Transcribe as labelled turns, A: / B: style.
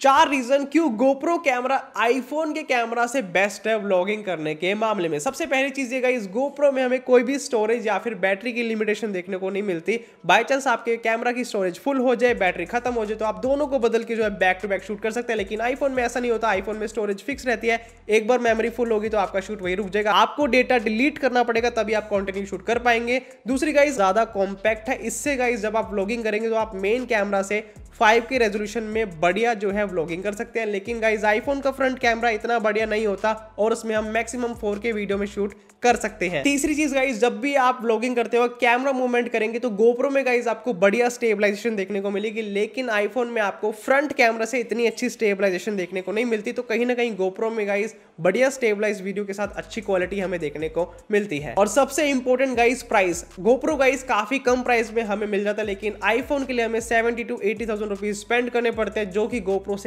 A: चार रीजन क्यों GoPro camera iPhone के कैमरा से बेस्ट है व्लॉगिंग करने के मामले में सबसे पहली चीज ये इस गोप्रो में हमें कोई भी स्टोरेज या फिर बैटरी की लिमिटेशन देखने को नहीं मिलती बाय चांस आपके कैमरा की स्टोरेज फुल हो जाए बैटरी खत्म हो जाए तो आप दोनों को बदल के जो है बैक टू बैक शूट कर सकते हैं लेकिन आईफोन में ऐसा नहीं होता आईफोन में स्टोरेज फिक्स रहती है एक बार मेमोरी फुल होगी तो आपका शूट वही रुक जाएगा आपको डेटा डिलीट करना पड़ेगा तभी आप कॉन्टिन्यू शूट कर पाएंगे दूसरी गाइज ज्यादा कॉम्पैक्ट है इससे गाइज जब आप व्लॉगिंग करेंगे तो आप मेन कैमरा से फाइव के रेजोल्यूशन में बढ़िया जो है व्लॉगिंग कर सकते हैं लेकिन गाइज आईफोन का फ्रंट कैमरा इतना बढ़िया नहीं होता और उसमें हम मैक्सिमम फोर के वीडियो में शूट कर सकते हैं तीसरी चीज गाइज जब भी आप व्लॉगिंग करते हो कैमरा मूवमेंट करेंगे तो गोप्रो में गाइज आपको बढ़िया स्टेबलाइजेशन देखने को मिलेगी लेकिन आईफोन में आपको फ्रंट कैमरा से इतनी अच्छी स्टेबलाइजेशन देखने को नहीं मिलती तो कहीं ना कहीं गोप्रो में गाइज बढ़िया स्टेबलाइज वीडियो के साथ अच्छी क्वालिटी हमें देखने को मिलती है और सबसे important guys price GoPro guys काफी कम प्राइस में हमें मिल जाता है लेकिन आईफोन के लिए हमें seventy two eighty thousand thousand rupees spend करने पड़ते हैं जो कि गोप्रो से